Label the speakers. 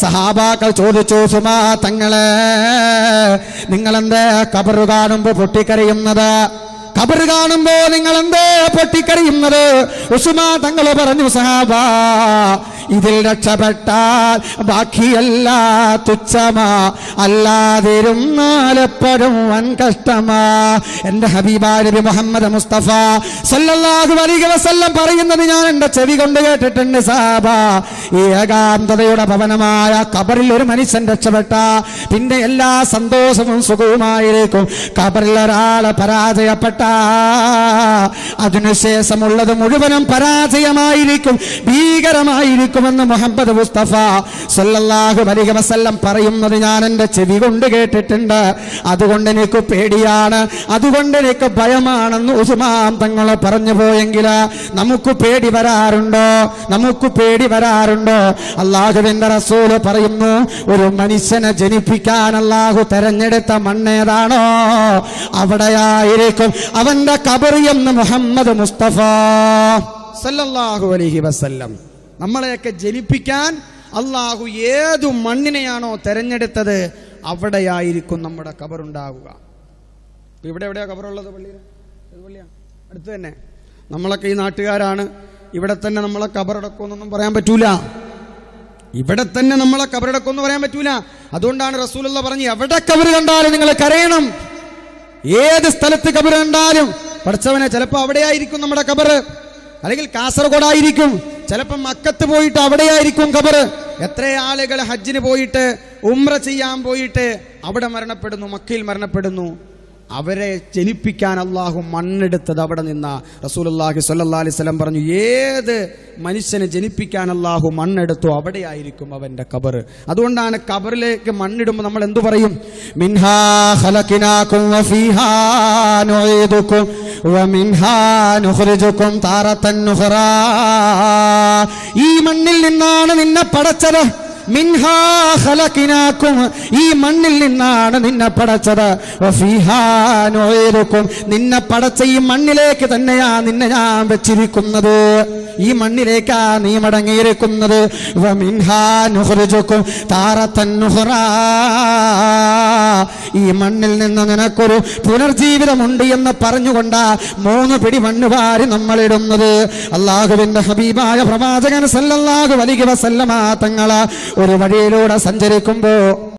Speaker 1: സഹാബാക്കൾ ചോദിച്ചു സുമാ തങ്ങളെ നിങ്ങളെന്ത് കബറ് കാണുമ്പോൾ പൊട്ടിക്കരയുന്നത് കബറ് കാണുമ്പോ നിങ്ങൾ എന്തേ പൊട്ടിക്കറിയുന്നത് ഉസുമാ തങ്ങള് പറഞ്ഞു സഹാബാ ഇതിൽ രക്ഷപ്പെട്ടാൽ ബാക്കിയല്ല തുച്ഛമാ അല്ലാതിരുന്നാലെപ്പോഴും വൻ കഷ്ടമാ എന്റെ ഹബീബാ നബി മുഹമ്മദ് മുസ്തഫ സല്ലല്ലാഹു അലൈഹി വസല്ലം പറയുന്നത് ഞാൻ എന്റെ ചെവി കൊണ്ട് കേട്ടിട്ടുണ്ട് സാബ ഏകാന്തതയുടെ ഭവനമായ കബറിൽ ഒരു മനുഷ്യൻ രക്ഷപ്പെട്ട പിന്നെ എല്ലാ സന്തോഷവും സുഖവുമായിരിക്കും കബറിൽ ഒരാളെ പരാജയപ്പെട്ട അതിനുശേഷമുള്ളത് മുഴുവനും പരാജയമായിരിക്കും ഈ ഭീകരമായിരിക്കുമെന്ന് മുഹമ്മദ് മുസ്തഫ സല്ലല്ലാഹു അലൈഹി വസല്ലം പറയുന്നത് ഞാൻ എൻ്റെ ചെവി കൊണ്ട് കേട്ടിട്ടുണ്ട് അതുകൊണ്ട് എനിക്ക് പേടിയാണ് അതുകൊണ്ട് എനിക്ക് ഭയമാണെന്ന് ഉസുമാം തങ്ങൾ പറഞ്ഞു പോയെങ്കിൽ നമുക്ക് പേടി വരാറുണ്ടോ നമുക്ക് പേടി വരാറുണ്ടോ അള്ളാഹുവിൻ്റെ റസൂല് പറയുന്നു ഒരു മനുഷ്യനെ ജനിപ്പിക്കാൻ അള്ളാഹു തെരഞ്ഞെടുത്ത മണ്ണേതാണോ അവിടെയായിരിക്കും അവൻ്റെ കബറിയെന്ന് മുഹമ്മദ് മുസ്തഫ സല്ലല്ലാഹു അലൈഹി വസല്ലം നമ്മളെയൊക്കെ ജനിപ്പിക്കാൻ അള്ളാഹു ഏതു മണ്ണിനെയാണോ തെരഞ്ഞെടുത്തത് അവിടെയായിരിക്കും നമ്മുടെ കബറുണ്ടാവുക ഇവിടെ എവിടെയാ കബറുള്ളത് പള്ളിയിൽ പള്ളിയാ അടുത്ത് തന്നെ നമ്മളൊക്കെ ഈ നാട്ടുകാരാണ് ഇവിടെ തന്നെ നമ്മളെ കബറടക്കുമെന്നൊന്നും പറയാൻ പറ്റൂല ഇവിടെ തന്നെ നമ്മളെ കബറടക്കുമെന്ന് പറയാൻ പറ്റൂല അതുകൊണ്ടാണ് റസൂലുള്ള പറഞ്ഞ് എവിടെ കബർ കണ്ടാലും നിങ്ങൾ കരയണം ഏത് സ്ഥലത്ത് കബർ കണ്ടാലും പഠിച്ചവനെ ചിലപ്പോൾ അവിടെയായിരിക്കും നമ്മുടെ കബറ് അല്ലെങ്കിൽ കാസർഗോഡായിരിക്കും ചിലപ്പം മക്കത്ത് പോയിട്ട് അവിടെയായിരിക്കും ഖബർ എത്ര ആളുകൾ ഹജ്ജിന് പോയിട്ട് ഉമ്ര ചെയ്യാൻ പോയിട്ട് അവിടെ മരണപ്പെടുന്നു മക്കയിൽ മരണപ്പെടുന്നു അവരെ ജനിപ്പിക്കാൻ അള്ളാഹു മണ്ണെടുത്തത് അവിടെ നിന്ന റസൂലുല്ലാഹി സല്ലാ അലൈഹി സ്വലം പറഞ്ഞു ഏത് മനുഷ്യനെ ജനിപ്പിക്കാൻ അള്ളാഹു മണ്ണെടുത്തു അവിടെയായിരിക്കും അവന്റെ കബർ അതുകൊണ്ടാണ് കബറിലേക്ക് മണ്ണിടുമ്പോൾ നമ്മൾ എന്തു പറയും മിൻഹാ ഈ മണ്ണിൽ നിന്നാണ് നിന്നെ പടച്ചത് മിൻഹാഖലക്കിനാക്കും ഈ മണ്ണിൽ നിന്നാണ് നിന്നെ പടച്ചത് നിന്നെ പടച്ച ഈ മണ്ണിലേക്ക് തന്നെയാ നിന്നെ ഞാൻ വെച്ചിരിക്കുന്നത് ഈ മണ്ണിലേക്കാ നീ മടങ്ങിയിരിക്കുന്നത് ഈ മണ്ണിൽ നിന്ന് നിനക്കൊരു പുനർജീവിതമുണ്ട് എന്ന് പറഞ്ഞുകൊണ്ടാ മൂന്ന് പിടി മണ്ണ് വാരി നമ്മളിടുന്നത് അള്ളാഹുവിന്റെ ഹബീബായ പ്രവാചകൻ സല്ലല്ലാഹു വലിക വസല്ലമാ തങ്ങളാ ഒരു വഴിയിലൂടെ സഞ്ചരിക്കുമ്പോ